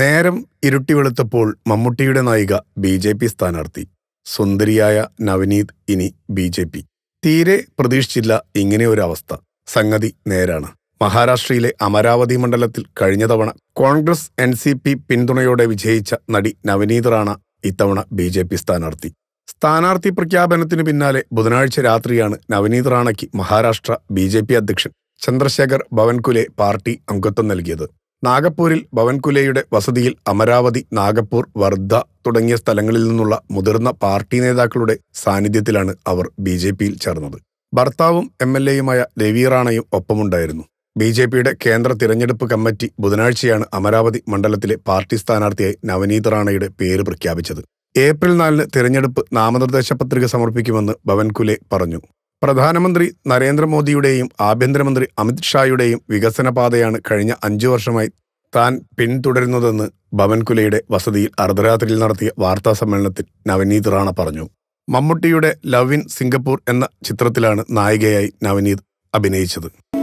നേരം ഇരുട്ടി വെളുത്തപ്പോൾ മമ്മൂട്ടിയുടെ നായിക ബി ജെ പി സ്ഥാനാർത്ഥി സുന്ദരിയായ നവനീത് ഇനി ബി ജെ പി തീരെ പ്രതീക്ഷിച്ചില്ല ഇങ്ങനെ ഒരു അവസ്ഥ സംഗതി നേരാണ് മഹാരാഷ്ട്രയിലെ അമരാവതി മണ്ഡലത്തിൽ കഴിഞ്ഞ തവണ കോൺഗ്രസ് എൻ സി പി പിന്തുണയോടെ വിജയിച്ച നടി നവനീത് റാണ ഇത്തവണ ബി ജെ പി സ്ഥാനാർത്ഥി സ്ഥാനാർത്ഥി പ്രഖ്യാപനത്തിനു പിന്നാലെ ബുധനാഴ്ച രാത്രിയാണ് നവനീത് റാണയ്ക്ക് മഹാരാഷ്ട്ര ബി ജെ പി അധ്യക്ഷൻ ചന്ദ്രശേഖർ ഭവൻകുലെ പാർട്ടി അംഗത്വം നൽകിയത് നാഗപ്പൂരിൽ ഭവൻകുലയുടെ വസതിയിൽ അമരാവതി നാഗപ്പൂർ വർദ്ധ തുടങ്ങിയ സ്ഥലങ്ങളിൽ നിന്നുള്ള മുതിർന്ന പാർട്ടി നേതാക്കളുടെ സാന്നിധ്യത്തിലാണ് അവർ ബി ജെ പിയിൽ ചേർന്നത് ഭർത്താവും എം എൽ എയുമായ രവി റാണയും ഒപ്പമുണ്ടായിരുന്നു ബി ജെ പിയുടെ കേന്ദ്ര തിരഞ്ഞെടുപ്പ് കമ്മിറ്റി ബുധനാഴ്ചയാണ് അമരാവതി മണ്ഡലത്തിലെ പാർട്ടി സ്ഥാനാർത്ഥിയായി നവനീത് റാണയുടെ പേര് പ്രഖ്യാപിച്ചത് ഏപ്രിൽ നാലിന് തിരഞ്ഞെടുപ്പ് നാമനിർദ്ദേശ പത്രിക സമർപ്പിക്കുമെന്ന് ഭവൻകുലെ പറഞ്ഞു പ്രധാനമന്ത്രി നരേന്ദ്രമോദിയുടെയും ആഭ്യന്തരമന്ത്രി അമിത് വികസനപാതയാണ് വികസന പാതയാണ് കഴിഞ്ഞ അഞ്ചു വർഷമായി താൻ പിന്തുടരുന്നതെന്ന് ഭവൻകുലയുടെ വസതിയിൽ അർദ്ധരാത്രിയിൽ നടത്തിയ വാർത്താ സമ്മേളനത്തിൽ നവനീത് റാണ പറഞ്ഞു മമ്മൂട്ടിയുടെ ലവ് ഇൻ സിംഗപ്പൂർ എന്ന ചിത്രത്തിലാണ് നായികയായി നവനീത് അഭിനയിച്ചത്